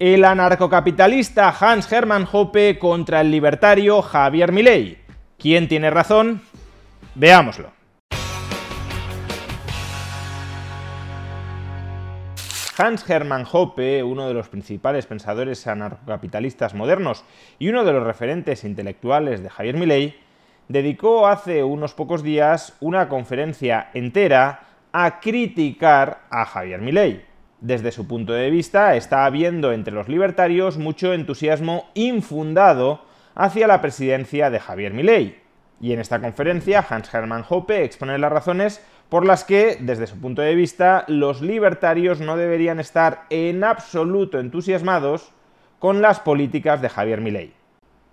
El anarcocapitalista Hans Hermann Hoppe contra el libertario Javier Milei. ¿Quién tiene razón? Veámoslo. Hans Hermann Hoppe, uno de los principales pensadores anarcocapitalistas modernos y uno de los referentes intelectuales de Javier Milei, dedicó hace unos pocos días una conferencia entera a criticar a Javier Milei. Desde su punto de vista, está habiendo entre los libertarios mucho entusiasmo infundado hacia la presidencia de Javier Milei. Y en esta conferencia, Hans-Hermann Hoppe expone las razones por las que, desde su punto de vista, los libertarios no deberían estar en absoluto entusiasmados con las políticas de Javier Milei.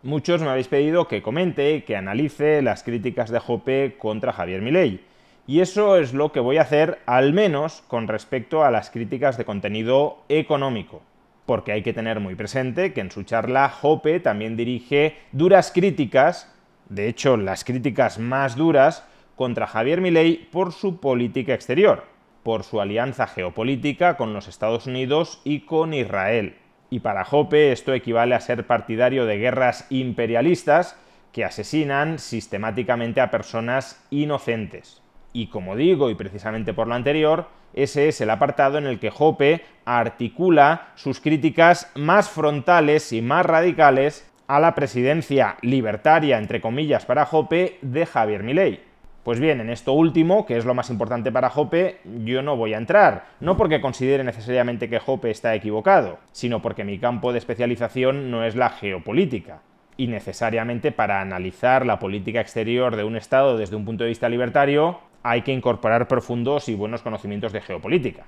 Muchos me habéis pedido que comente, que analice las críticas de Hoppe contra Javier Milei. Y eso es lo que voy a hacer al menos con respecto a las críticas de contenido económico. Porque hay que tener muy presente que en su charla Hoppe también dirige duras críticas, de hecho las críticas más duras, contra Javier Milei por su política exterior, por su alianza geopolítica con los Estados Unidos y con Israel. Y para Hoppe esto equivale a ser partidario de guerras imperialistas que asesinan sistemáticamente a personas inocentes. Y como digo, y precisamente por lo anterior, ese es el apartado en el que Hoppe articula sus críticas más frontales y más radicales a la presidencia libertaria, entre comillas, para Hoppe de Javier Milei. Pues bien, en esto último, que es lo más importante para Hoppe, yo no voy a entrar, no porque considere necesariamente que Hoppe está equivocado, sino porque mi campo de especialización no es la geopolítica. Y necesariamente para analizar la política exterior de un Estado desde un punto de vista libertario, hay que incorporar profundos y buenos conocimientos de geopolítica.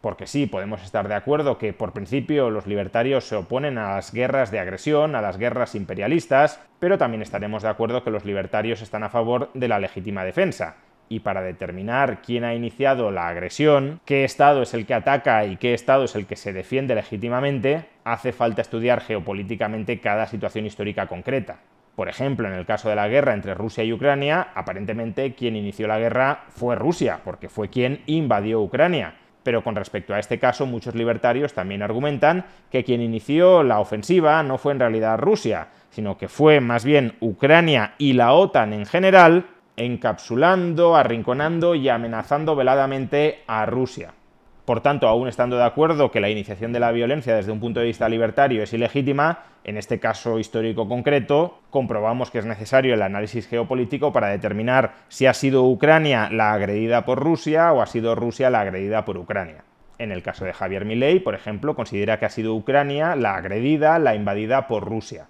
Porque sí, podemos estar de acuerdo que por principio los libertarios se oponen a las guerras de agresión, a las guerras imperialistas, pero también estaremos de acuerdo que los libertarios están a favor de la legítima defensa. Y para determinar quién ha iniciado la agresión, qué Estado es el que ataca y qué Estado es el que se defiende legítimamente, hace falta estudiar geopolíticamente cada situación histórica concreta. Por ejemplo, en el caso de la guerra entre Rusia y Ucrania, aparentemente quien inició la guerra fue Rusia, porque fue quien invadió Ucrania. Pero con respecto a este caso, muchos libertarios también argumentan que quien inició la ofensiva no fue en realidad Rusia, sino que fue más bien Ucrania y la OTAN en general, encapsulando, arrinconando y amenazando veladamente a Rusia. Por tanto, aún estando de acuerdo que la iniciación de la violencia desde un punto de vista libertario es ilegítima, en este caso histórico concreto, comprobamos que es necesario el análisis geopolítico para determinar si ha sido Ucrania la agredida por Rusia o ha sido Rusia la agredida por Ucrania. En el caso de Javier Milei, por ejemplo, considera que ha sido Ucrania la agredida, la invadida por Rusia.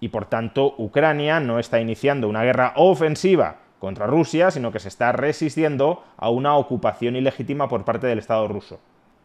Y por tanto, Ucrania no está iniciando una guerra ofensiva contra Rusia, sino que se está resistiendo a una ocupación ilegítima por parte del Estado ruso.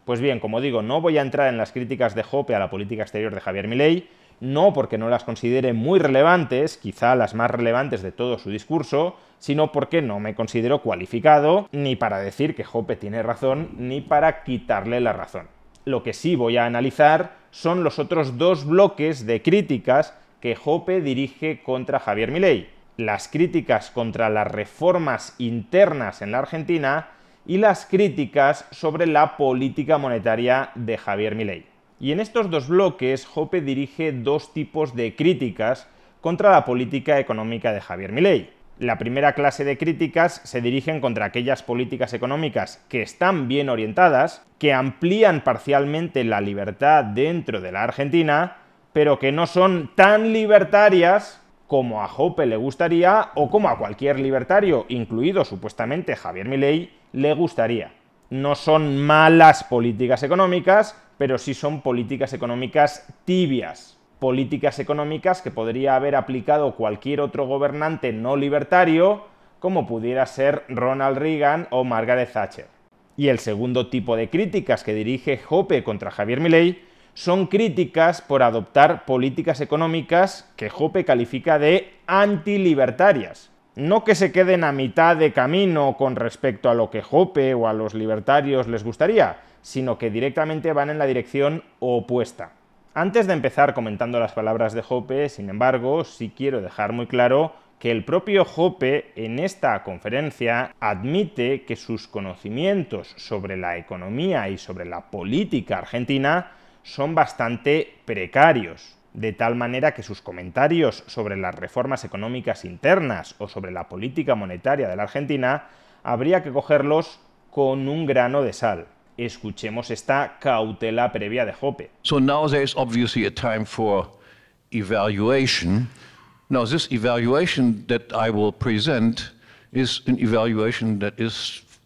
Pues bien, como digo, no voy a entrar en las críticas de Hoppe a la política exterior de Javier Milei, no porque no las considere muy relevantes, quizá las más relevantes de todo su discurso, sino porque no me considero cualificado ni para decir que Hoppe tiene razón ni para quitarle la razón. Lo que sí voy a analizar son los otros dos bloques de críticas que Hoppe dirige contra Javier Milei las críticas contra las reformas internas en la Argentina y las críticas sobre la política monetaria de Javier Milei. Y en estos dos bloques, Hoppe dirige dos tipos de críticas contra la política económica de Javier Milei. La primera clase de críticas se dirigen contra aquellas políticas económicas que están bien orientadas, que amplían parcialmente la libertad dentro de la Argentina, pero que no son tan libertarias como a Hope le gustaría o como a cualquier libertario, incluido supuestamente Javier Milei, le gustaría. No son malas políticas económicas, pero sí son políticas económicas tibias, políticas económicas que podría haber aplicado cualquier otro gobernante no libertario, como pudiera ser Ronald Reagan o Margaret Thatcher. Y el segundo tipo de críticas que dirige Hope contra Javier Milei son críticas por adoptar políticas económicas que Jope califica de antilibertarias. No que se queden a mitad de camino con respecto a lo que Jope o a los libertarios les gustaría, sino que directamente van en la dirección opuesta. Antes de empezar comentando las palabras de Jope, sin embargo, sí quiero dejar muy claro que el propio Jope en esta conferencia admite que sus conocimientos sobre la economía y sobre la política argentina son bastante precarios, de tal manera que sus comentarios sobre las reformas económicas internas o sobre la política monetaria de la Argentina habría que cogerlos con un grano de sal. Escuchemos esta cautela previa de Hoppe. So now there obviously a time for evaluation. Now this evaluation that I will present is an evaluation that is Argentina Argentina.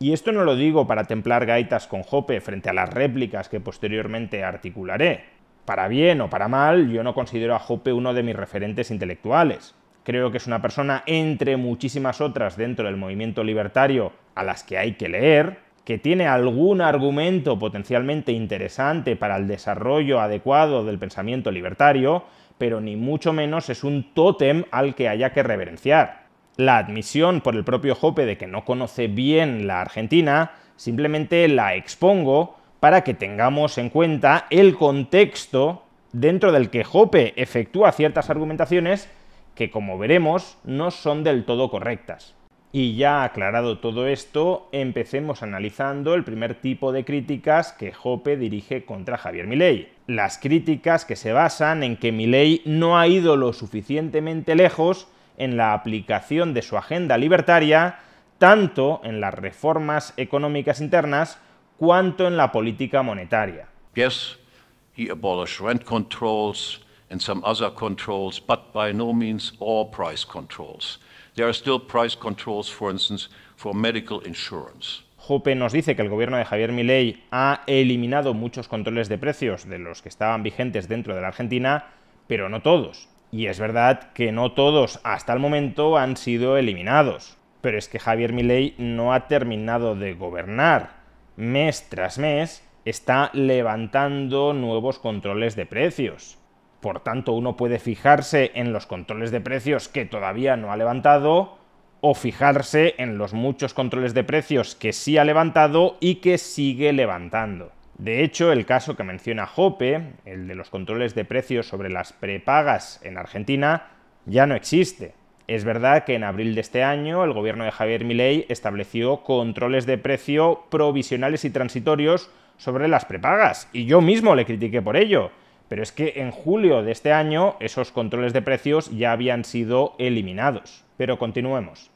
Y esto no lo digo para templar gaitas con Jope frente a las réplicas que posteriormente articularé. Para bien o para mal, yo no considero a Jope uno de mis referentes intelectuales. Creo que es una persona entre muchísimas otras dentro del movimiento libertario a las que hay que leer, que tiene algún argumento potencialmente interesante para el desarrollo adecuado del pensamiento libertario, pero ni mucho menos es un tótem al que haya que reverenciar. La admisión por el propio Hoppe de que no conoce bien la Argentina, simplemente la expongo para que tengamos en cuenta el contexto dentro del que Hoppe efectúa ciertas argumentaciones que, como veremos, no son del todo correctas. Y ya aclarado todo esto, empecemos analizando el primer tipo de críticas que Jope dirige contra Javier Milei. Las críticas que se basan en que Milei no ha ido lo suficientemente lejos en la aplicación de su agenda libertaria, tanto en las reformas económicas internas cuanto en la política monetaria. Yes, he abolished rent controls and some other controls, but by no means all price controls. There price controls, for Jope nos dice que el gobierno de Javier Milei ha eliminado muchos controles de precios de los que estaban vigentes dentro de la Argentina, pero no todos. Y es verdad que no todos hasta el momento han sido eliminados. Pero es que Javier Milei no ha terminado de gobernar. Mes tras mes está levantando nuevos controles de precios. Por tanto, uno puede fijarse en los controles de precios que todavía no ha levantado o fijarse en los muchos controles de precios que sí ha levantado y que sigue levantando. De hecho, el caso que menciona Jope, el de los controles de precios sobre las prepagas en Argentina, ya no existe. Es verdad que en abril de este año el gobierno de Javier Milei estableció controles de precio provisionales y transitorios sobre las prepagas, y yo mismo le critiqué por ello. Pero es que en julio de este año esos controles de precios ya habían sido eliminados. Pero continuemos.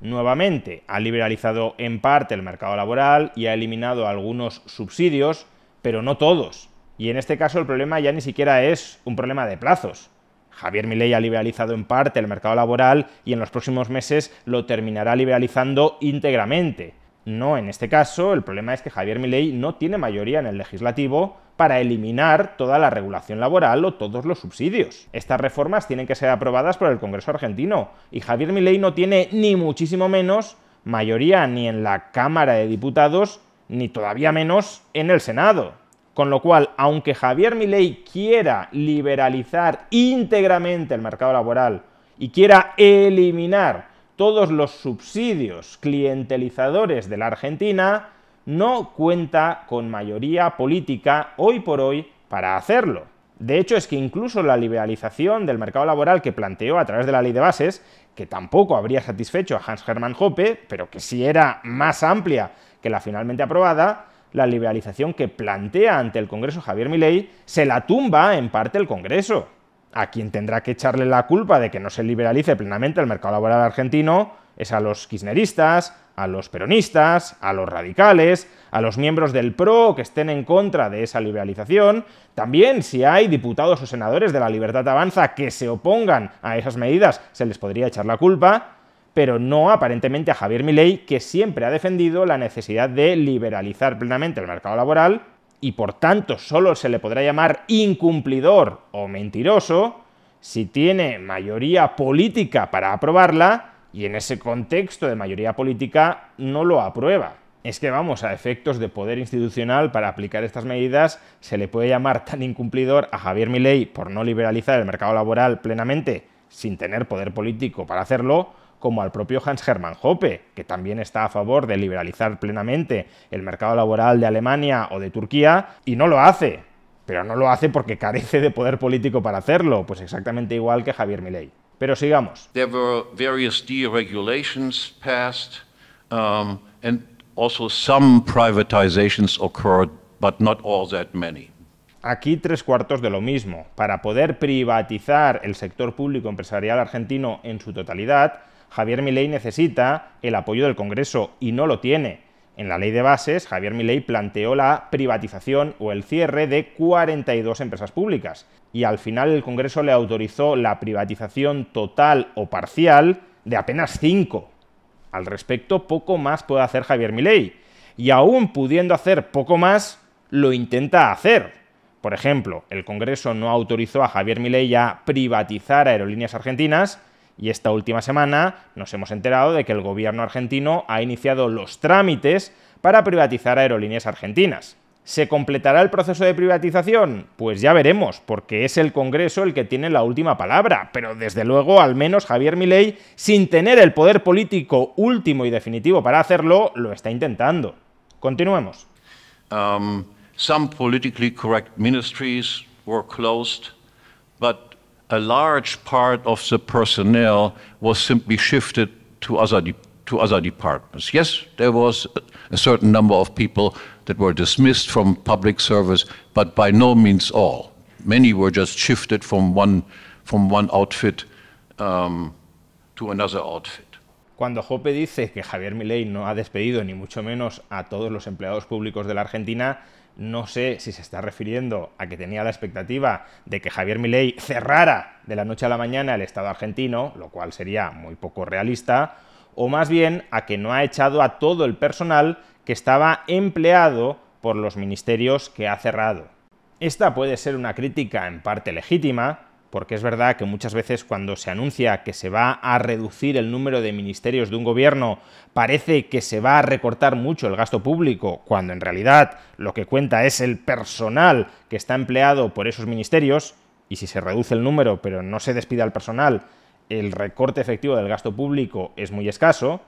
Nuevamente, ha liberalizado en parte el mercado laboral y ha eliminado algunos subsidios, pero no todos. Y en este caso el problema ya ni siquiera es un problema de plazos, Javier Milei ha liberalizado en parte el mercado laboral y en los próximos meses lo terminará liberalizando íntegramente. No, en este caso, el problema es que Javier Milei no tiene mayoría en el legislativo para eliminar toda la regulación laboral o todos los subsidios. Estas reformas tienen que ser aprobadas por el Congreso argentino y Javier Milei no tiene ni muchísimo menos mayoría ni en la Cámara de Diputados ni todavía menos en el Senado. Con lo cual, aunque Javier Milei quiera liberalizar íntegramente el mercado laboral y quiera eliminar todos los subsidios clientelizadores de la Argentina, no cuenta con mayoría política hoy por hoy para hacerlo. De hecho, es que incluso la liberalización del mercado laboral que planteó a través de la ley de bases, que tampoco habría satisfecho a Hans Hermann Hoppe, pero que sí era más amplia que la finalmente aprobada, la liberalización que plantea ante el Congreso Javier Milei, se la tumba en parte el Congreso, a quien tendrá que echarle la culpa de que no se liberalice plenamente el mercado laboral argentino es a los kirchneristas, a los peronistas, a los radicales, a los miembros del PRO que estén en contra de esa liberalización, también si hay diputados o senadores de la Libertad Avanza que se opongan a esas medidas, se les podría echar la culpa, pero no aparentemente a Javier Milei, que siempre ha defendido la necesidad de liberalizar plenamente el mercado laboral y por tanto solo se le podrá llamar incumplidor o mentiroso si tiene mayoría política para aprobarla y en ese contexto de mayoría política no lo aprueba. Es que vamos, a efectos de poder institucional para aplicar estas medidas, se le puede llamar tan incumplidor a Javier Milei por no liberalizar el mercado laboral plenamente sin tener poder político para hacerlo, como al propio Hans-Hermann Hoppe, que también está a favor de liberalizar plenamente el mercado laboral de Alemania o de Turquía, y no lo hace, pero no lo hace porque carece de poder político para hacerlo, pues exactamente igual que Javier Milei. Pero sigamos. Aquí tres cuartos de lo mismo. Para poder privatizar el sector público empresarial argentino en su totalidad, Javier Milei necesita el apoyo del Congreso y no lo tiene. En la ley de bases, Javier Milei planteó la privatización o el cierre de 42 empresas públicas y al final el Congreso le autorizó la privatización total o parcial de apenas 5. Al respecto, poco más puede hacer Javier Milei y aún pudiendo hacer poco más, lo intenta hacer. Por ejemplo, el Congreso no autorizó a Javier Milei a privatizar aerolíneas argentinas, y esta última semana nos hemos enterado de que el gobierno argentino ha iniciado los trámites para privatizar aerolíneas argentinas. ¿Se completará el proceso de privatización? Pues ya veremos, porque es el Congreso el que tiene la última palabra, pero desde luego al menos Javier Milei, sin tener el poder político último y definitivo para hacerlo, lo está intentando. Continuemos. Um, some politically correct ministries were closed, but a large part of the personnel was simply shifted to other, to other departments. Yes, there was a certain number of people that were dismissed from public service, but by no means all. Many were just shifted from one, from one outfit um, to another outfit. Cuando Hoppe dice que Javier Milei no ha despedido ni mucho menos a todos los empleados públicos de la Argentina, no sé si se está refiriendo a que tenía la expectativa de que Javier Milei cerrara de la noche a la mañana el Estado argentino, lo cual sería muy poco realista, o más bien a que no ha echado a todo el personal que estaba empleado por los ministerios que ha cerrado. Esta puede ser una crítica en parte legítima, porque es verdad que muchas veces cuando se anuncia que se va a reducir el número de ministerios de un gobierno, parece que se va a recortar mucho el gasto público, cuando en realidad lo que cuenta es el personal que está empleado por esos ministerios, y si se reduce el número pero no se despide al personal, el recorte efectivo del gasto público es muy escaso,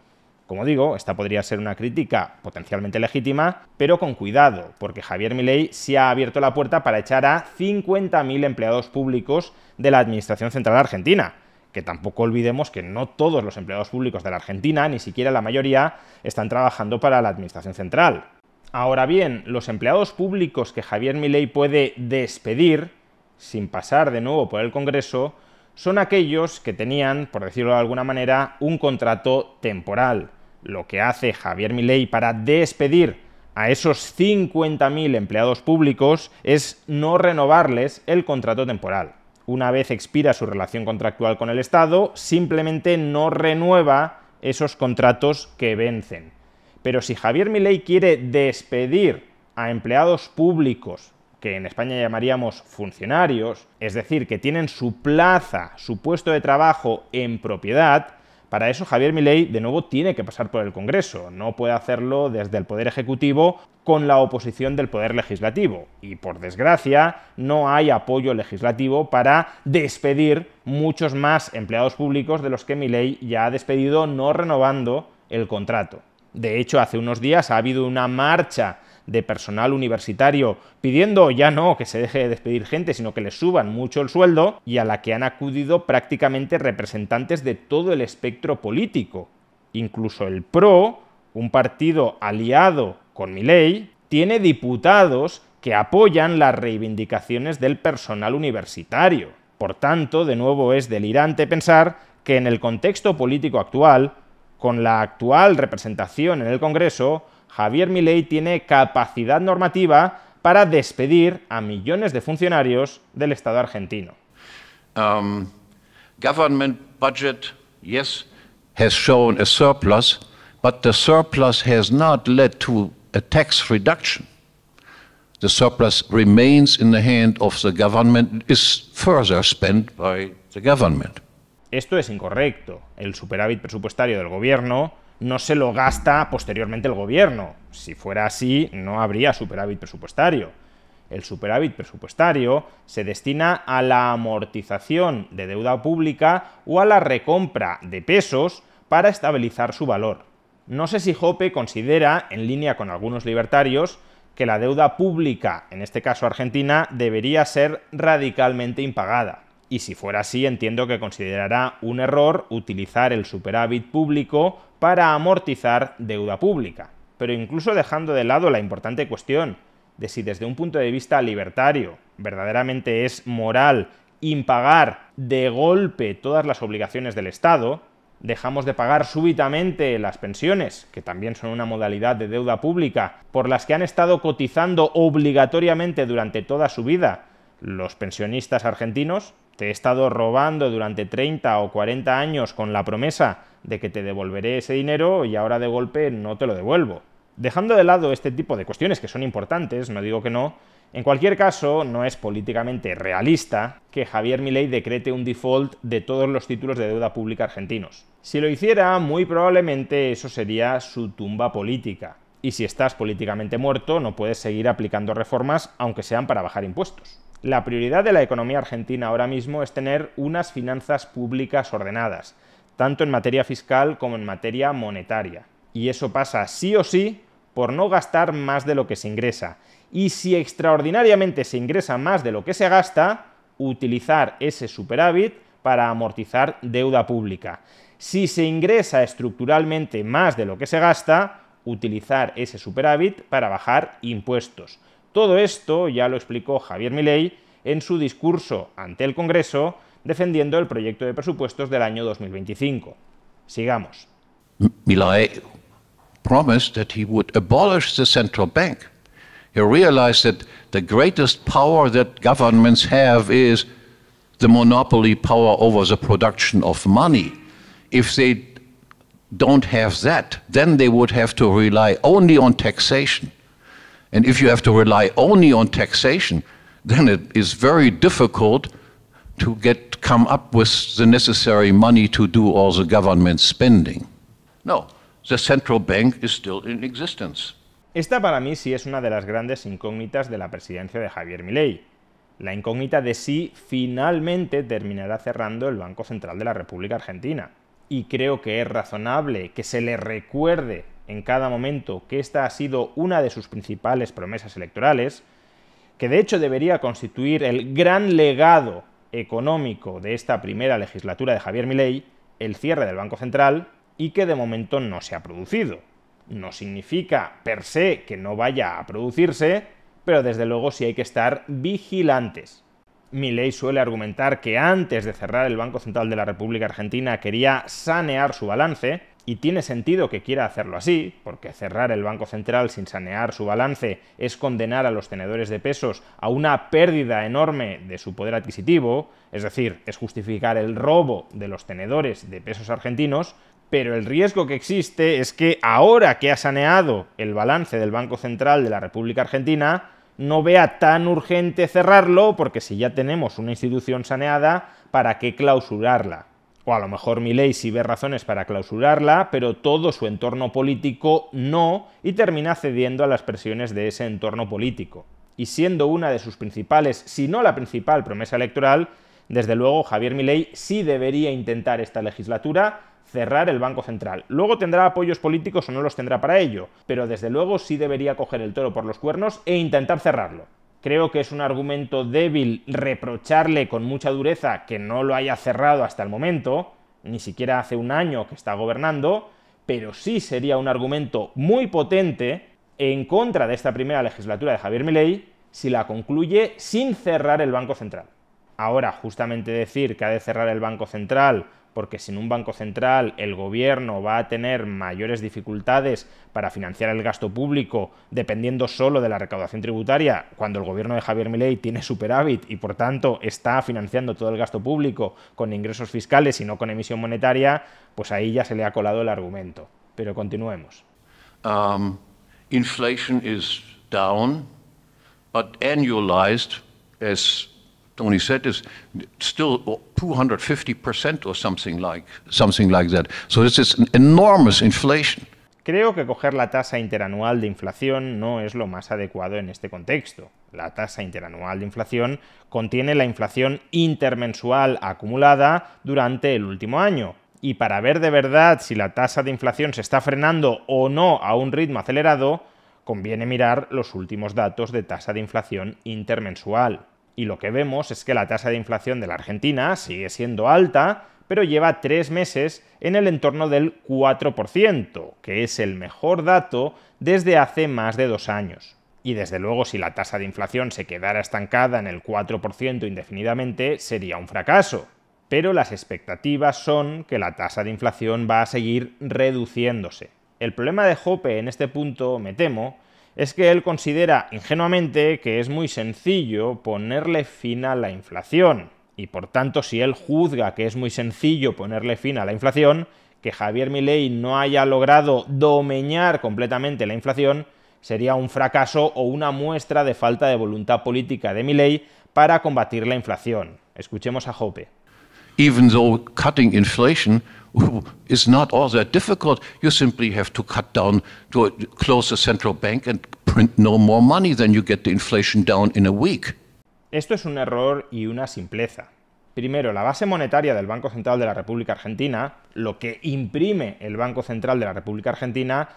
como digo, esta podría ser una crítica potencialmente legítima, pero con cuidado, porque Javier Milei se ha abierto la puerta para echar a 50.000 empleados públicos de la Administración Central Argentina que tampoco olvidemos que no todos los empleados públicos de la Argentina, ni siquiera la mayoría, están trabajando para la Administración Central. Ahora bien, los empleados públicos que Javier Milei puede despedir, sin pasar de nuevo por el Congreso, son aquellos que tenían, por decirlo de alguna manera, un contrato temporal lo que hace Javier Milei para despedir a esos 50.000 empleados públicos es no renovarles el contrato temporal. Una vez expira su relación contractual con el Estado, simplemente no renueva esos contratos que vencen. Pero si Javier Milei quiere despedir a empleados públicos, que en España llamaríamos funcionarios, es decir, que tienen su plaza, su puesto de trabajo en propiedad, para eso Javier Milei de nuevo tiene que pasar por el Congreso, no puede hacerlo desde el Poder Ejecutivo con la oposición del Poder Legislativo. Y por desgracia no hay apoyo legislativo para despedir muchos más empleados públicos de los que Milei ya ha despedido no renovando el contrato. De hecho, hace unos días ha habido una marcha de personal universitario pidiendo ya no que se deje de despedir gente, sino que le suban mucho el sueldo, y a la que han acudido prácticamente representantes de todo el espectro político. Incluso el PRO, un partido aliado con Milei, tiene diputados que apoyan las reivindicaciones del personal universitario. Por tanto, de nuevo es delirante pensar que en el contexto político actual, con la actual representación en el Congreso, Javier Milei tiene capacidad normativa para despedir a millones de funcionarios del Estado argentino. Um, government budget, yes, has shown a surplus, but the surplus has not led to a tax reduction. The surplus remains in the hand of the government, is further spent by the government. Esto es incorrecto. El superávit presupuestario del gobierno no se lo gasta posteriormente el gobierno. Si fuera así, no habría superávit presupuestario. El superávit presupuestario se destina a la amortización de deuda pública o a la recompra de pesos para estabilizar su valor. No sé si Jope considera, en línea con algunos libertarios, que la deuda pública, en este caso argentina, debería ser radicalmente impagada. Y si fuera así, entiendo que considerará un error utilizar el superávit público para amortizar deuda pública, pero incluso dejando de lado la importante cuestión de si desde un punto de vista libertario verdaderamente es moral impagar de golpe todas las obligaciones del Estado, dejamos de pagar súbitamente las pensiones, que también son una modalidad de deuda pública, por las que han estado cotizando obligatoriamente durante toda su vida los pensionistas argentinos, te he estado robando durante 30 o 40 años con la promesa de que te devolveré ese dinero y ahora de golpe no te lo devuelvo. Dejando de lado este tipo de cuestiones que son importantes, no digo que no, en cualquier caso no es políticamente realista que Javier Milei decrete un default de todos los títulos de deuda pública argentinos. Si lo hiciera, muy probablemente eso sería su tumba política. Y si estás políticamente muerto, no puedes seguir aplicando reformas aunque sean para bajar impuestos. La prioridad de la economía argentina ahora mismo es tener unas finanzas públicas ordenadas, tanto en materia fiscal como en materia monetaria. Y eso pasa sí o sí por no gastar más de lo que se ingresa. Y si extraordinariamente se ingresa más de lo que se gasta, utilizar ese superávit para amortizar deuda pública. Si se ingresa estructuralmente más de lo que se gasta, utilizar ese superávit para bajar impuestos. Todo esto ya lo explicó Javier Milei en su discurso ante el Congreso defendiendo el proyecto de presupuestos del año 2025. Sigamos. Milei promised that he would abolish the central bank. He realized that the greatest power that governments have is the monopoly power over the production of money. If they don't have that, then they would have to rely only on taxation. And if you have to rely only on taxation, then it is very difficult to get come up with the necessary money to do all the government spending. No, the central bank is still in existence. Esta para mí sí es una de las grandes incógnitas de la presidencia de Javier Milei. La incógnita de si finalmente terminará cerrando el Banco Central de la República Argentina. Y creo que es razonable que se le recuerde en cada momento que esta ha sido una de sus principales promesas electorales, que de hecho debería constituir el gran legado económico de esta primera legislatura de Javier Milei, el cierre del Banco Central, y que de momento no se ha producido. No significa per se que no vaya a producirse, pero desde luego sí hay que estar vigilantes. Milei suele argumentar que antes de cerrar el Banco Central de la República Argentina quería sanear su balance, y tiene sentido que quiera hacerlo así, porque cerrar el Banco Central sin sanear su balance es condenar a los tenedores de pesos a una pérdida enorme de su poder adquisitivo, es decir, es justificar el robo de los tenedores de pesos argentinos, pero el riesgo que existe es que ahora que ha saneado el balance del Banco Central de la República Argentina, no vea tan urgente cerrarlo, porque si ya tenemos una institución saneada, ¿para qué clausurarla? o a lo mejor Milei sí ve razones para clausurarla, pero todo su entorno político no, y termina cediendo a las presiones de ese entorno político. Y siendo una de sus principales, si no la principal promesa electoral, desde luego Javier Milei sí debería intentar esta legislatura cerrar el Banco Central. Luego tendrá apoyos políticos o no los tendrá para ello, pero desde luego sí debería coger el toro por los cuernos e intentar cerrarlo. Creo que es un argumento débil reprocharle con mucha dureza que no lo haya cerrado hasta el momento, ni siquiera hace un año que está gobernando, pero sí sería un argumento muy potente en contra de esta primera legislatura de Javier Milei si la concluye sin cerrar el Banco Central. Ahora, justamente decir que ha de cerrar el Banco Central porque sin un banco central el gobierno va a tener mayores dificultades para financiar el gasto público dependiendo solo de la recaudación tributaria, cuando el gobierno de Javier Milei tiene superávit y por tanto está financiando todo el gasto público con ingresos fiscales y no con emisión monetaria, pues ahí ya se le ha colado el argumento. Pero continuemos. Um, inflation is down, but Creo que coger la tasa interanual de inflación no es lo más adecuado en este contexto. La tasa interanual de inflación contiene la inflación intermensual acumulada durante el último año. Y para ver de verdad si la tasa de inflación se está frenando o no a un ritmo acelerado, conviene mirar los últimos datos de tasa de inflación intermensual. Y lo que vemos es que la tasa de inflación de la Argentina sigue siendo alta, pero lleva tres meses en el entorno del 4%, que es el mejor dato desde hace más de dos años. Y desde luego si la tasa de inflación se quedara estancada en el 4% indefinidamente sería un fracaso. Pero las expectativas son que la tasa de inflación va a seguir reduciéndose. El problema de Jope en este punto, me temo, es que él considera ingenuamente que es muy sencillo ponerle fin a la inflación. Y por tanto, si él juzga que es muy sencillo ponerle fin a la inflación, que Javier Milei no haya logrado domeñar completamente la inflación, sería un fracaso o una muestra de falta de voluntad política de Milei para combatir la inflación. Escuchemos a Jope. even though cutting inflation is not all that difficult. You simply have to cut down, to close the central bank and print no more money, than you get the inflation down in a week. Esto es un error y una simpleza. Primero, la base monetaria del Banco Central de la República Argentina, lo que imprime el Banco Central de la República Argentina,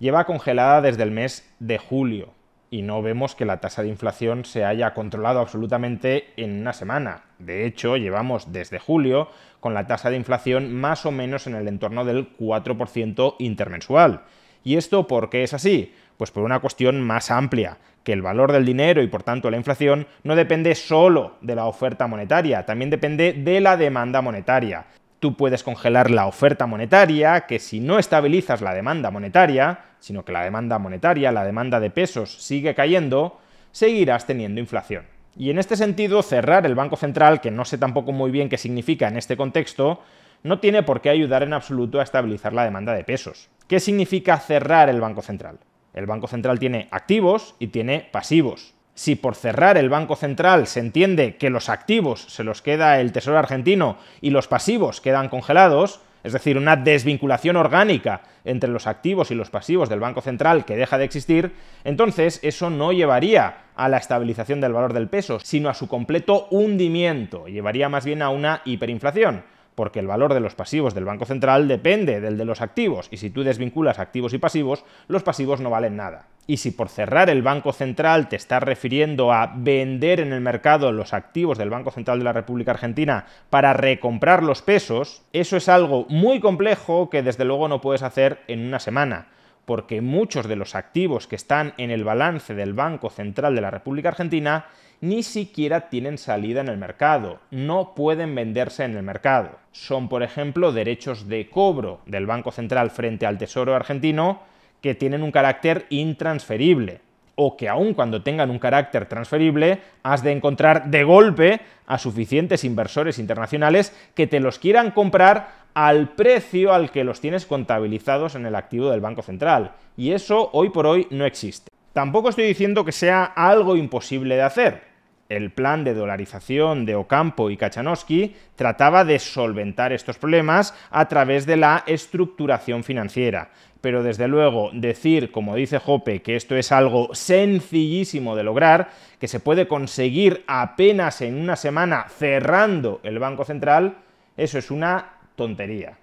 lleva congelada desde el mes de julio. y no vemos que la tasa de inflación se haya controlado absolutamente en una semana. De hecho, llevamos desde julio con la tasa de inflación más o menos en el entorno del 4% intermensual. ¿Y esto por qué es así? Pues por una cuestión más amplia, que el valor del dinero y por tanto la inflación no depende solo de la oferta monetaria, también depende de la demanda monetaria. Tú puedes congelar la oferta monetaria, que si no estabilizas la demanda monetaria, sino que la demanda monetaria, la demanda de pesos sigue cayendo, seguirás teniendo inflación. Y en este sentido, cerrar el Banco Central, que no sé tampoco muy bien qué significa en este contexto, no tiene por qué ayudar en absoluto a estabilizar la demanda de pesos. ¿Qué significa cerrar el Banco Central? El Banco Central tiene activos y tiene pasivos. Si por cerrar el Banco Central se entiende que los activos se los queda el Tesoro argentino y los pasivos quedan congelados, es decir, una desvinculación orgánica entre los activos y los pasivos del Banco Central que deja de existir, entonces eso no llevaría a la estabilización del valor del peso, sino a su completo hundimiento, llevaría más bien a una hiperinflación porque el valor de los pasivos del Banco Central depende del de los activos, y si tú desvinculas activos y pasivos, los pasivos no valen nada. Y si por cerrar el Banco Central te estás refiriendo a vender en el mercado los activos del Banco Central de la República Argentina para recomprar los pesos, eso es algo muy complejo que desde luego no puedes hacer en una semana porque muchos de los activos que están en el balance del Banco Central de la República Argentina ni siquiera tienen salida en el mercado, no pueden venderse en el mercado. Son, por ejemplo, derechos de cobro del Banco Central frente al Tesoro argentino que tienen un carácter intransferible o que aun cuando tengan un carácter transferible, has de encontrar de golpe a suficientes inversores internacionales que te los quieran comprar al precio al que los tienes contabilizados en el activo del Banco Central. Y eso hoy por hoy no existe. Tampoco estoy diciendo que sea algo imposible de hacer el plan de dolarización de Ocampo y Kachanowski trataba de solventar estos problemas a través de la estructuración financiera. Pero desde luego decir, como dice Jope, que esto es algo sencillísimo de lograr, que se puede conseguir apenas en una semana cerrando el Banco Central, eso es una tontería.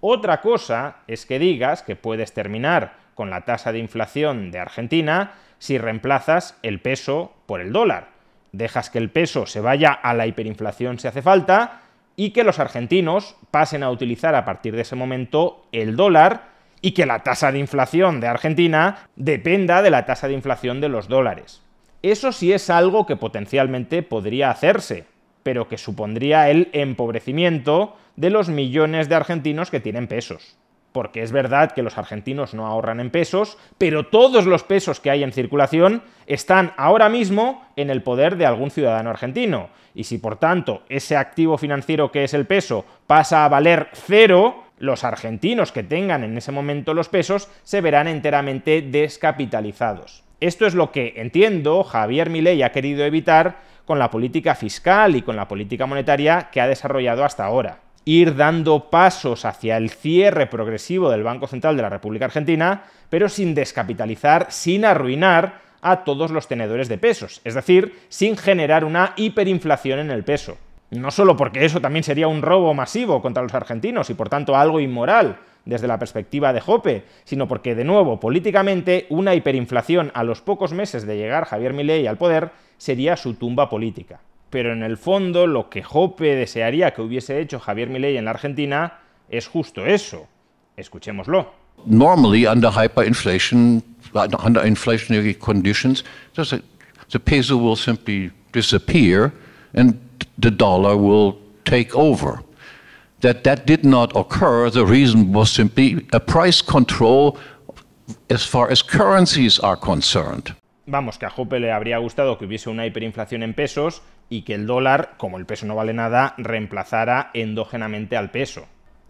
Otra cosa es que digas que puedes terminar con la tasa de inflación de Argentina si reemplazas el peso por el dólar dejas que el peso se vaya a la hiperinflación si hace falta y que los argentinos pasen a utilizar a partir de ese momento el dólar y que la tasa de inflación de Argentina dependa de la tasa de inflación de los dólares. Eso sí es algo que potencialmente podría hacerse, pero que supondría el empobrecimiento de los millones de argentinos que tienen pesos porque es verdad que los argentinos no ahorran en pesos, pero todos los pesos que hay en circulación están ahora mismo en el poder de algún ciudadano argentino. Y si por tanto ese activo financiero que es el peso pasa a valer cero, los argentinos que tengan en ese momento los pesos se verán enteramente descapitalizados. Esto es lo que, entiendo, Javier Milei ha querido evitar con la política fiscal y con la política monetaria que ha desarrollado hasta ahora ir dando pasos hacia el cierre progresivo del Banco Central de la República Argentina, pero sin descapitalizar, sin arruinar a todos los tenedores de pesos, es decir, sin generar una hiperinflación en el peso. No solo porque eso también sería un robo masivo contra los argentinos y por tanto algo inmoral desde la perspectiva de Jope, sino porque de nuevo políticamente una hiperinflación a los pocos meses de llegar Javier Milei al poder sería su tumba política pero en el fondo lo que Jope desearía que hubiese hecho Javier Milei en la Argentina es justo eso. Escuchémoslo. Normally under hyperinflation, under inflationary conditions, the peso will simply disappear and the dollar will take over. That that did not occur, the reason was simply a price control as far as currencies are concerned. Vamos, que a Jope le habría gustado que hubiese una hiperinflación en pesos y que el dólar, como el peso no vale nada, reemplazara endógenamente al peso.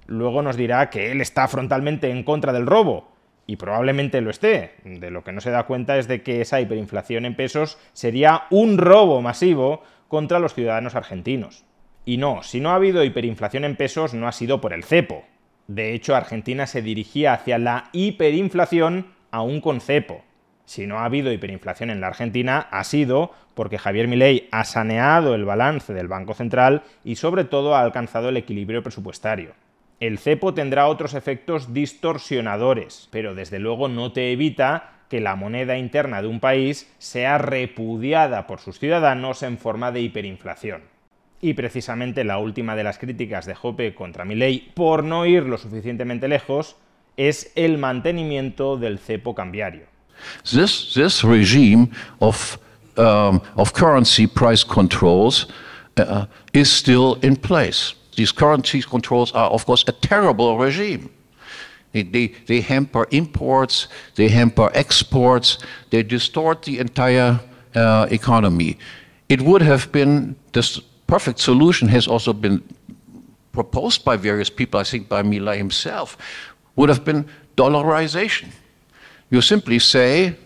Luego nos dirá que él está frontalmente en contra del robo, y probablemente lo esté. De lo que no se da cuenta es de que esa hiperinflación en pesos sería un robo masivo contra los ciudadanos argentinos. Y no, si no ha habido hiperinflación en pesos no ha sido por el cepo. De hecho, Argentina se dirigía hacia la hiperinflación aún con cepo si no ha habido hiperinflación en la Argentina, ha sido porque Javier Milei ha saneado el balance del Banco Central y sobre todo ha alcanzado el equilibrio presupuestario. El cepo tendrá otros efectos distorsionadores, pero desde luego no te evita que la moneda interna de un país sea repudiada por sus ciudadanos en forma de hiperinflación. Y precisamente la última de las críticas de Jope contra Milei, por no ir lo suficientemente lejos, es el mantenimiento del cepo cambiario. This, this regime of, um, of currency price controls uh, is still in place. These currency controls are, of course, a terrible regime. They, they, hamper imports, they hamper exports, they distort the entire uh, economy. It would have been, this perfect solution has also been proposed by various people, I think by Mila himself, would have been dollarization. You simply say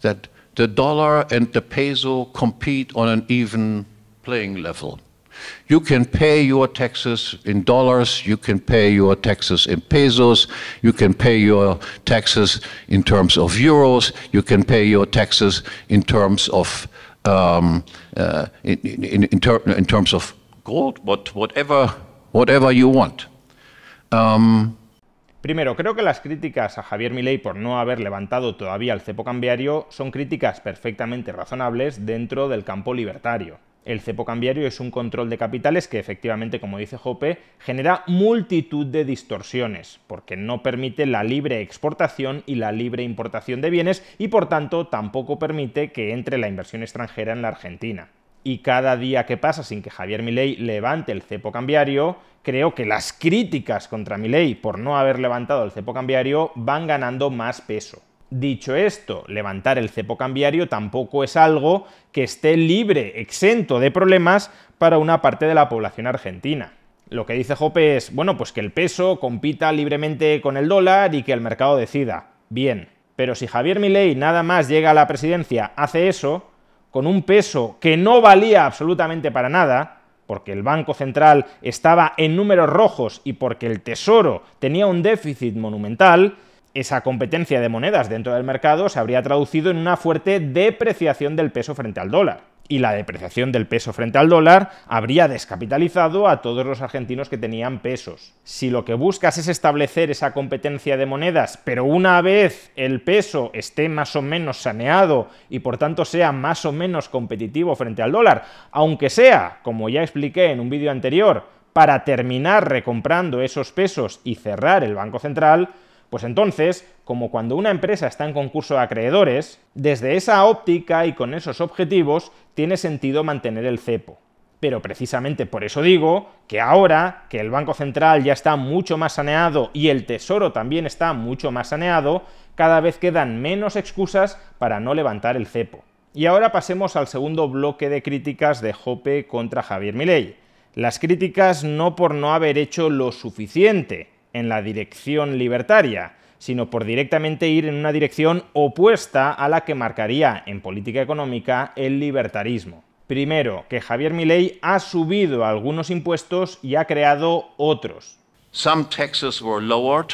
that the dollar and the peso compete on an even playing level. You can pay your taxes in dollars, you can pay your taxes in pesos, you can pay your taxes in terms of euros, you can pay your taxes in terms of um, uh, in, in, in, ter in, terms of gold, but whatever, whatever you want. Um, Primero, creo que las críticas a Javier Milei por no haber levantado todavía el cepo cambiario son críticas perfectamente razonables dentro del campo libertario. El cepo cambiario es un control de capitales que efectivamente, como dice Jope, genera multitud de distorsiones, porque no permite la libre exportación y la libre importación de bienes y por tanto tampoco permite que entre la inversión extranjera en la Argentina y cada día que pasa sin que Javier Milei levante el cepo cambiario, creo que las críticas contra Milei por no haber levantado el cepo cambiario van ganando más peso. Dicho esto, levantar el cepo cambiario tampoco es algo que esté libre, exento de problemas para una parte de la población argentina. Lo que dice Jope es, bueno, pues que el peso compita libremente con el dólar y que el mercado decida. Bien, pero si Javier Milei nada más llega a la presidencia hace eso, con un peso que no valía absolutamente para nada, porque el Banco Central estaba en números rojos y porque el Tesoro tenía un déficit monumental, esa competencia de monedas dentro del mercado se habría traducido en una fuerte depreciación del peso frente al dólar y la depreciación del peso frente al dólar habría descapitalizado a todos los argentinos que tenían pesos. Si lo que buscas es establecer esa competencia de monedas, pero una vez el peso esté más o menos saneado y por tanto sea más o menos competitivo frente al dólar, aunque sea, como ya expliqué en un vídeo anterior, para terminar recomprando esos pesos y cerrar el Banco Central, pues entonces, como cuando una empresa está en concurso de acreedores, desde esa óptica y con esos objetivos tiene sentido mantener el cepo. Pero precisamente por eso digo que ahora que el Banco Central ya está mucho más saneado y el Tesoro también está mucho más saneado, cada vez quedan menos excusas para no levantar el cepo. Y ahora pasemos al segundo bloque de críticas de Jope contra Javier Milei. Las críticas no por no haber hecho lo suficiente, en la dirección libertaria, sino por directamente ir en una dirección opuesta a la que marcaría en política económica el libertarismo. Primero, que Javier Milei ha subido algunos impuestos y ha creado otros. Some taxes were lowered,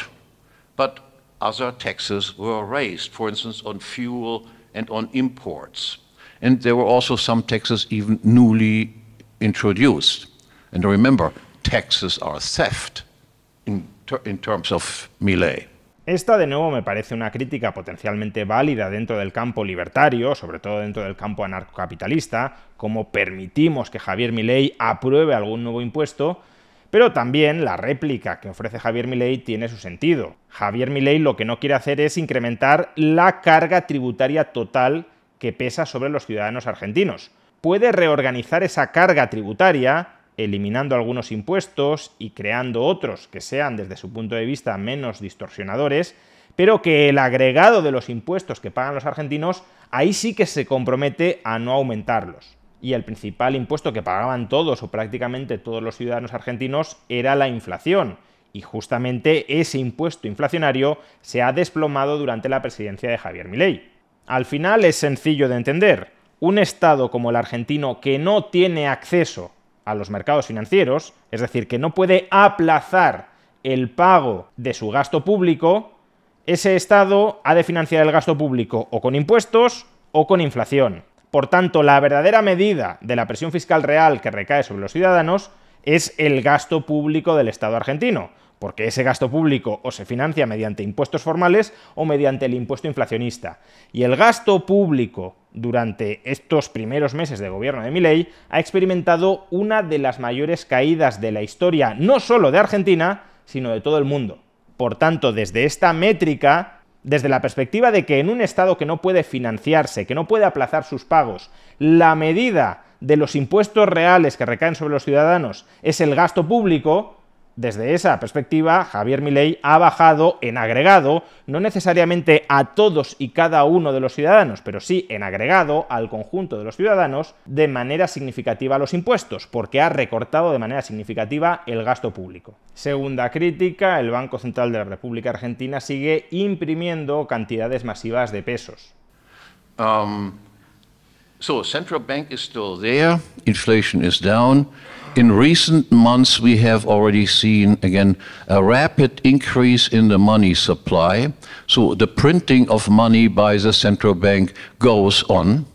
but other taxes were raised, for instance, on fuel and on imports. And there were also some taxes even newly introduced. And remember, taxes are theft esta de nuevo me parece una crítica potencialmente válida dentro del campo libertario, sobre todo dentro del campo anarcocapitalista, como permitimos que Javier Milei apruebe algún nuevo impuesto, pero también la réplica que ofrece Javier Milei tiene su sentido. Javier Milei lo que no quiere hacer es incrementar la carga tributaria total que pesa sobre los ciudadanos argentinos. Puede reorganizar esa carga tributaria eliminando algunos impuestos y creando otros que sean desde su punto de vista menos distorsionadores, pero que el agregado de los impuestos que pagan los argentinos ahí sí que se compromete a no aumentarlos. Y el principal impuesto que pagaban todos o prácticamente todos los ciudadanos argentinos era la inflación. Y justamente ese impuesto inflacionario se ha desplomado durante la presidencia de Javier Milei. Al final es sencillo de entender. Un Estado como el argentino que no tiene acceso a los mercados financieros, es decir, que no puede aplazar el pago de su gasto público, ese Estado ha de financiar el gasto público o con impuestos o con inflación. Por tanto, la verdadera medida de la presión fiscal real que recae sobre los ciudadanos es el gasto público del Estado argentino, porque ese gasto público o se financia mediante impuestos formales o mediante el impuesto inflacionista. Y el gasto público durante estos primeros meses de gobierno de Milei ha experimentado una de las mayores caídas de la historia, no solo de Argentina, sino de todo el mundo. Por tanto, desde esta métrica, desde la perspectiva de que en un Estado que no puede financiarse, que no puede aplazar sus pagos, la medida de los impuestos reales que recaen sobre los ciudadanos es el gasto público, desde esa perspectiva, Javier Milei ha bajado en agregado, no necesariamente a todos y cada uno de los ciudadanos, pero sí en agregado al conjunto de los ciudadanos, de manera significativa los impuestos, porque ha recortado de manera significativa el gasto público. Segunda crítica, el Banco Central de la República Argentina sigue imprimiendo cantidades masivas de pesos. Um, So central bank is still there. Inflation is down. In recent months, we have already seen again a rapid increase in the money supply. So the printing of money by the central bank goes on.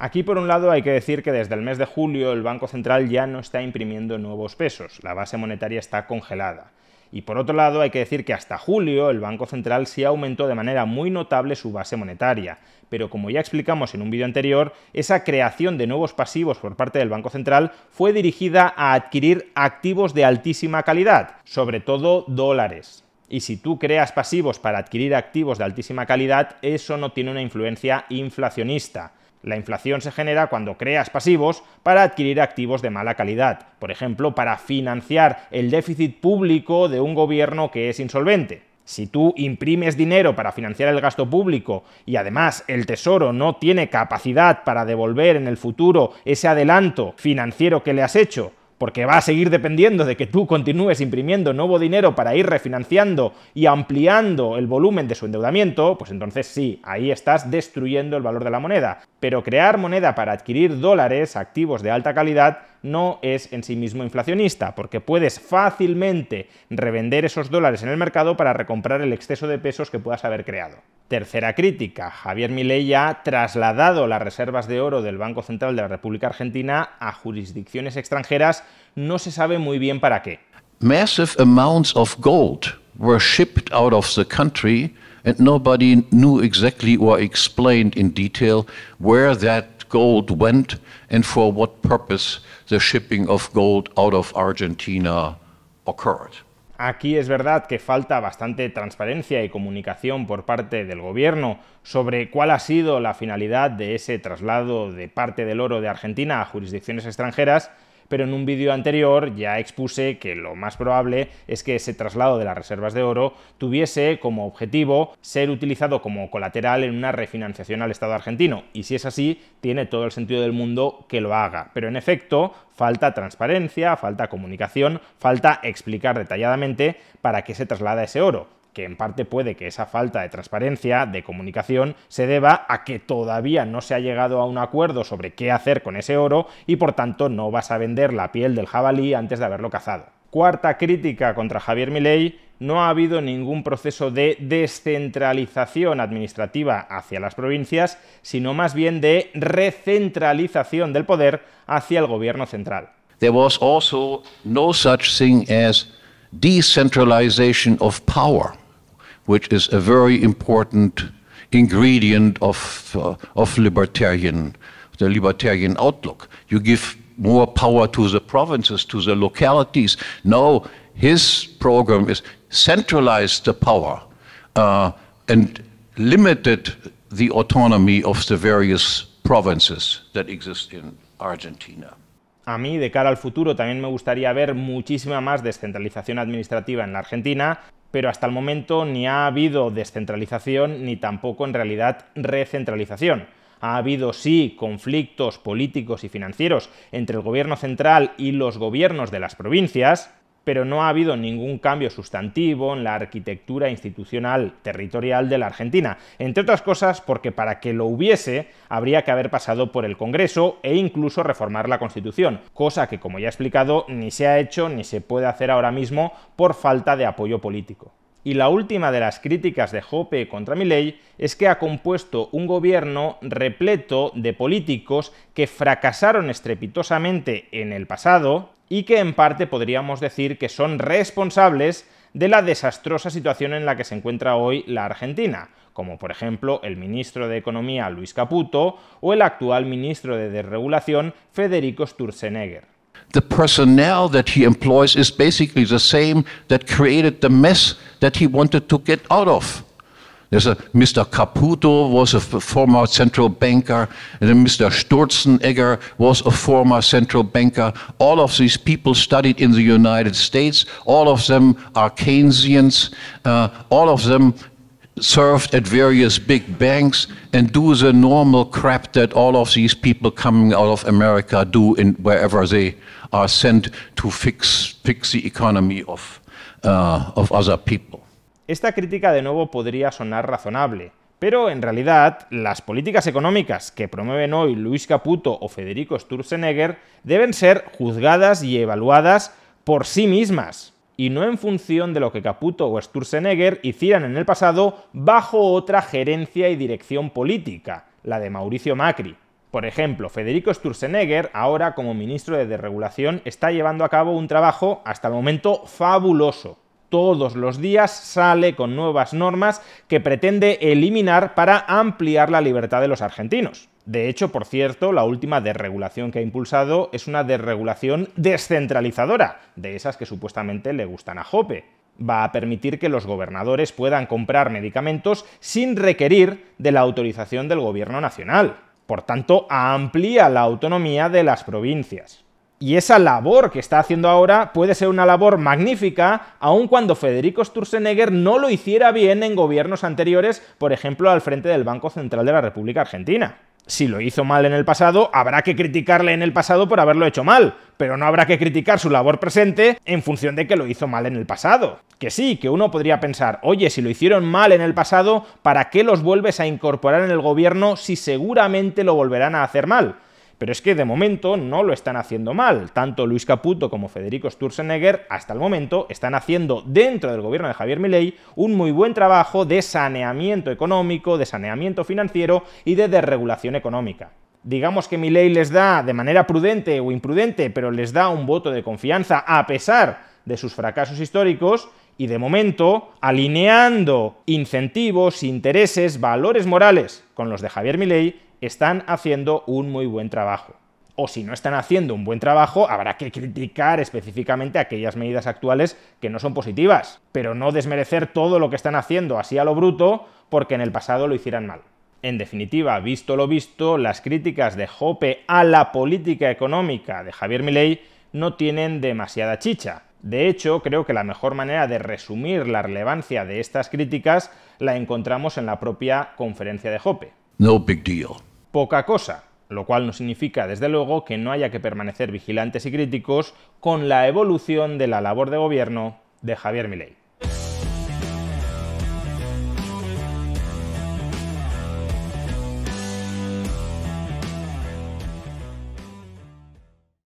Aquí, por un lado, hay que decir que desde el mes de julio el Banco Central ya no está imprimiendo nuevos pesos, la base monetaria está congelada. Y por otro lado, hay que decir que hasta julio el Banco Central sí aumentó de manera muy notable su base monetaria, pero como ya explicamos en un vídeo anterior, esa creación de nuevos pasivos por parte del Banco Central fue dirigida a adquirir activos de altísima calidad, sobre todo dólares. Y si tú creas pasivos para adquirir activos de altísima calidad, eso no tiene una influencia inflacionista. La inflación se genera cuando creas pasivos para adquirir activos de mala calidad, por ejemplo, para financiar el déficit público de un gobierno que es insolvente. Si tú imprimes dinero para financiar el gasto público y además el Tesoro no tiene capacidad para devolver en el futuro ese adelanto financiero que le has hecho, porque va a seguir dependiendo de que tú continúes imprimiendo nuevo dinero para ir refinanciando y ampliando el volumen de su endeudamiento, pues entonces sí, ahí estás destruyendo el valor de la moneda. Pero crear moneda para adquirir dólares, activos de alta calidad, no es en sí mismo inflacionista, porque puedes fácilmente revender esos dólares en el mercado para recomprar el exceso de pesos que puedas haber creado. Tercera crítica. Javier Milei ha trasladado las reservas de oro del Banco Central de la República Argentina a jurisdicciones extranjeras, no se sabe muy bien para qué. Massive amounts of gold were shipped out of the country and nobody knew exactly or explained in detail where that gold went and for what purpose the shipping of gold out of Argentina occurred. Aquí es verdad que falta bastante transparencia y comunicación por parte del gobierno sobre cuál ha sido la finalidad de ese traslado de parte del oro de Argentina a jurisdicciones extranjeras, pero en un vídeo anterior ya expuse que lo más probable es que ese traslado de las reservas de oro tuviese como objetivo ser utilizado como colateral en una refinanciación al Estado argentino, y si es así, tiene todo el sentido del mundo que lo haga, pero en efecto, falta transparencia, falta comunicación, falta explicar detalladamente para qué se traslada ese oro que en parte puede que esa falta de transparencia, de comunicación, se deba a que todavía no se ha llegado a un acuerdo sobre qué hacer con ese oro y por tanto no vas a vender la piel del jabalí antes de haberlo cazado. Cuarta crítica contra Javier Milei, no ha habido ningún proceso de descentralización administrativa hacia las provincias, sino más bien de recentralización del poder hacia el gobierno central. also no such thing as decentralization of power. which is a very important ingredient of, uh, of libertarian, the libertarian outlook. You give more power to the provinces, to the localities. No, his program is centralize the power uh, and limited the autonomy of the various provinces that exist in Argentina. A mí, de cara al futuro, también me gustaría ver muchísima más descentralización administrativa en la Argentina, pero hasta el momento ni ha habido descentralización ni tampoco en realidad recentralización. Ha habido sí conflictos políticos y financieros entre el gobierno central y los gobiernos de las provincias, pero no ha habido ningún cambio sustantivo en la arquitectura institucional territorial de la Argentina, entre otras cosas porque para que lo hubiese habría que haber pasado por el Congreso e incluso reformar la Constitución, cosa que como ya he explicado ni se ha hecho ni se puede hacer ahora mismo por falta de apoyo político. Y la última de las críticas de Hoppe contra Milei es que ha compuesto un gobierno repleto de políticos que fracasaron estrepitosamente en el pasado y que en parte podríamos decir que son responsables de la desastrosa situación en la que se encuentra hoy la Argentina, como por ejemplo el ministro de Economía Luis Caputo o el actual ministro de Desregulación Federico Sturzenegger. the personnel that he employs is basically the same that created the mess that he wanted to get out of. There's a Mr. Caputo was a former central banker, and then Mr. Sturzenegger was a former central banker. All of these people studied in the United States. All of them are Keynesians. Uh, all of them served at various big banks and do the normal crap that all of these people coming out of America do in wherever they are sent to fix, fix the economy of, uh, of other people. Esta crítica de nuevo podría sonar razonable, pero en realidad las políticas económicas que promueven hoy Luis Caputo o Federico Sturzenegger deben ser juzgadas y evaluadas por sí mismas, y no en función de lo que Caputo o Sturzenegger hicieran en el pasado bajo otra gerencia y dirección política, la de Mauricio Macri. Por ejemplo, Federico Sturzenegger, ahora como ministro de Desregulación, está llevando a cabo un trabajo hasta el momento fabuloso. Todos los días sale con nuevas normas que pretende eliminar para ampliar la libertad de los argentinos. De hecho, por cierto, la última desregulación que ha impulsado es una desregulación descentralizadora, de esas que supuestamente le gustan a Jope. Va a permitir que los gobernadores puedan comprar medicamentos sin requerir de la autorización del gobierno nacional. Por tanto, amplía la autonomía de las provincias. Y esa labor que está haciendo ahora puede ser una labor magnífica, aun cuando Federico Sturzenegger no lo hiciera bien en gobiernos anteriores, por ejemplo, al frente del Banco Central de la República Argentina si lo hizo mal en el pasado, habrá que criticarle en el pasado por haberlo hecho mal, pero no habrá que criticar su labor presente en función de que lo hizo mal en el pasado. Que sí, que uno podría pensar, oye, si lo hicieron mal en el pasado, ¿para qué los vuelves a incorporar en el gobierno si seguramente lo volverán a hacer mal? Pero es que de momento no lo están haciendo mal. Tanto Luis Caputo como Federico Sturzenegger hasta el momento están haciendo dentro del gobierno de Javier Milei un muy buen trabajo de saneamiento económico, de saneamiento financiero y de desregulación económica digamos que Milei les da de manera prudente o imprudente, pero les da un voto de confianza a pesar de sus fracasos históricos y de momento alineando incentivos, intereses, valores morales con los de Javier Milei, están haciendo un muy buen trabajo. O si no están haciendo un buen trabajo, habrá que criticar específicamente aquellas medidas actuales que no son positivas, pero no desmerecer todo lo que están haciendo así a lo bruto porque en el pasado lo hicieran mal. En definitiva, visto lo visto, las críticas de Jope a la política económica de Javier Milei no tienen demasiada chicha. De hecho, creo que la mejor manera de resumir la relevancia de estas críticas la encontramos en la propia conferencia de Jope. No big deal poca cosa, lo cual no significa, desde luego, que no haya que permanecer vigilantes y críticos con la evolución de la labor de gobierno de Javier Milei.